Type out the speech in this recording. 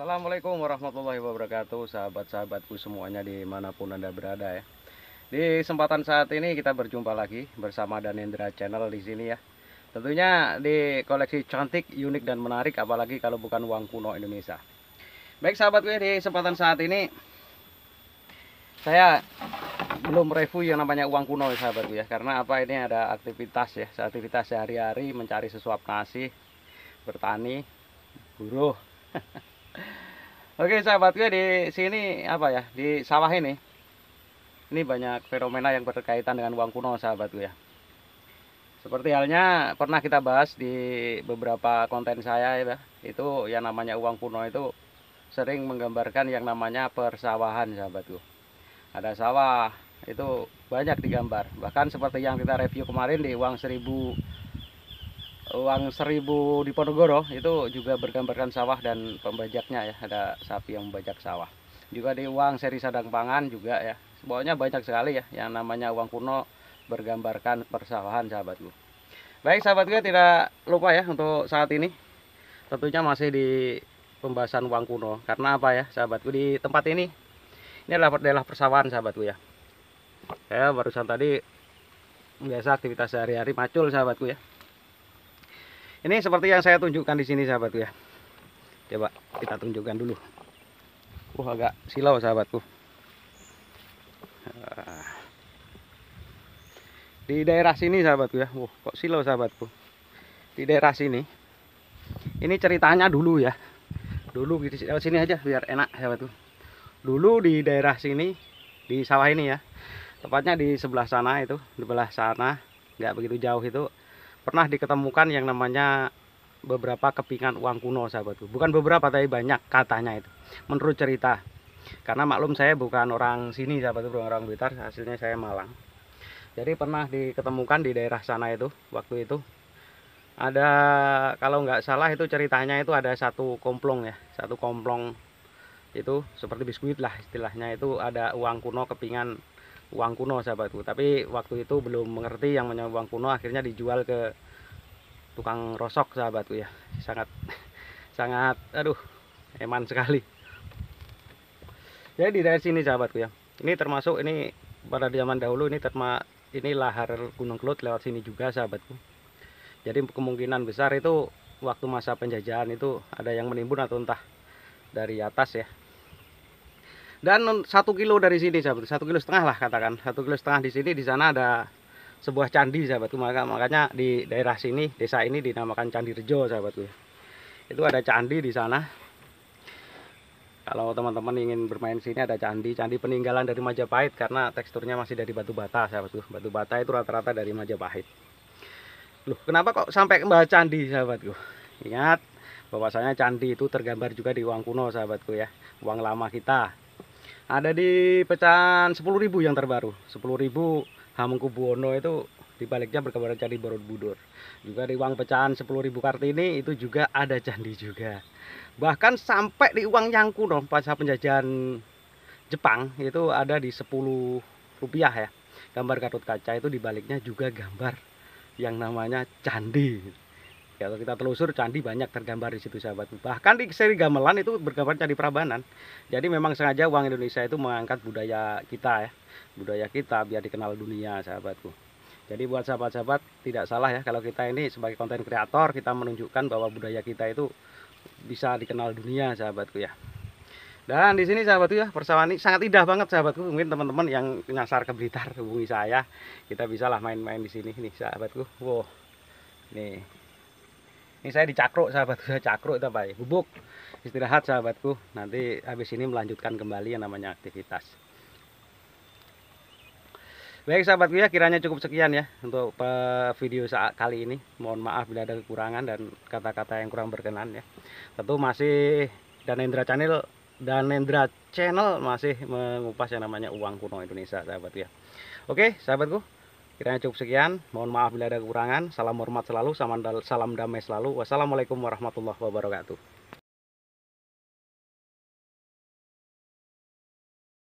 Assalamualaikum warahmatullahi wabarakatuh Sahabat-sahabatku semuanya dimanapun Anda berada ya Di kesempatan saat ini kita berjumpa lagi bersama Danendra Channel di sini ya Tentunya di koleksi cantik, unik dan menarik apalagi kalau bukan uang kuno Indonesia Baik sahabatku ya, di kesempatan saat ini Saya belum review yang namanya uang kuno ya sahabatku ya Karena apa ini ada aktivitas ya Aktivitas sehari-hari mencari sesuap nasi Bertani Buruh Oke sahabatku di sini apa ya di sawah ini ini banyak fenomena yang berkaitan dengan uang kuno sahabatku ya. Seperti halnya pernah kita bahas di beberapa konten saya ya itu yang namanya uang kuno itu sering menggambarkan yang namanya persawahan sahabatku. Ada sawah itu banyak digambar bahkan seperti yang kita review kemarin di uang seribu uang seribu di Ponorogo itu juga bergambarkan sawah dan pembajaknya ya ada sapi yang membajak sawah juga di uang seri sadang pangan juga ya pokoknya banyak sekali ya yang namanya uang kuno bergambarkan persawahan sahabatku baik sahabatku tidak lupa ya untuk saat ini tentunya masih di pembahasan uang kuno karena apa ya sahabatku di tempat ini ini adalah daerah persawahan sahabatku ya saya barusan tadi biasa aktivitas sehari-hari macul sahabatku ya ini seperti yang saya tunjukkan di sini sahabatku ya. Coba kita tunjukkan dulu. Uh agak silau sahabatku. Ah. Di daerah sini sahabatku ya. Wah, kok silau sahabatku. Di daerah sini. Ini ceritanya dulu ya. Dulu di sini aja biar enak sahabatku. Dulu di daerah sini di sawah ini ya tepatnya di sebelah sana itu di sebelah sana nggak begitu jauh itu pernah diketemukan yang namanya beberapa kepingan uang kuno sahabatku bukan beberapa tapi banyak katanya itu menurut cerita karena maklum saya bukan orang sini sahabatku bukan orang Blitar hasilnya saya Malang jadi pernah diketemukan di daerah sana itu waktu itu ada kalau nggak salah itu ceritanya itu ada satu komplong ya satu komplong itu seperti biskuit lah istilahnya itu ada uang kuno kepingan uang kuno sahabatku tapi waktu itu belum mengerti yang namanya uang kuno akhirnya dijual ke tukang rosok sahabatku ya sangat sangat aduh eman sekali jadi ya, di dari sini sahabatku ya ini termasuk ini pada zaman dahulu ini terma ini lahar Gunung Kelut lewat sini juga sahabatku jadi kemungkinan besar itu waktu masa penjajahan itu ada yang menimbun atau entah dari atas ya dan satu kilo dari sini sahabat satu kilo setengah lah katakan satu kilo setengah di sini di sana ada sebuah candi sahabatku maka makanya di daerah sini desa ini dinamakan Candi Rejo sahabatku itu ada candi di sana kalau teman-teman ingin bermain sini ada candi candi peninggalan dari Majapahit karena teksturnya masih dari batu bata sahabatku batu bata itu rata-rata dari Majapahit loh kenapa kok sampai kembali candi sahabatku ingat bahwasanya candi itu tergambar juga di uang kuno sahabatku ya uang lama kita ada di pecahan 10.000 yang terbaru 10.000 Hamengkubuwono itu dibaliknya berkembang candi Borobudur juga di uang pecahan 10.000 Kartini itu juga ada candi juga bahkan sampai di uang yang kuno pasca penjajahan Jepang itu ada di 10 rupiah ya gambar katut Kaca itu dibaliknya juga gambar yang namanya candi kalau kita telusur candi banyak tergambar di situ sahabatku. Bahkan di seri gamelan itu bergambar candi Prambanan. Jadi memang sengaja uang Indonesia itu mengangkat budaya kita ya. Budaya kita biar dikenal dunia sahabatku. Jadi buat sahabat-sahabat tidak salah ya kalau kita ini sebagai konten kreator kita menunjukkan bahwa budaya kita itu bisa dikenal dunia sahabatku ya. Dan di sini sahabatku ya persawahan ini sangat indah banget sahabatku. Mungkin teman-teman yang nyasar ke Blitar hubungi saya. Kita bisalah main-main di sini nih sahabatku. Wow. Nih, ini saya dicakruk sahabatku saya cakruk itu apa ya bubuk istirahat sahabatku nanti habis ini melanjutkan kembali yang namanya aktivitas baik sahabatku ya kiranya cukup sekian ya untuk eh, video saat kali ini mohon maaf bila ada kekurangan dan kata-kata yang kurang berkenan ya tentu masih dan Indra Channel dan Nendra Channel masih mengupas yang namanya uang kuno Indonesia sahabat ya. Oke sahabatku Kiranya cukup sekian. Mohon maaf bila ada kekurangan. Salam hormat selalu, salam damai selalu. Wassalamualaikum warahmatullahi wabarakatuh.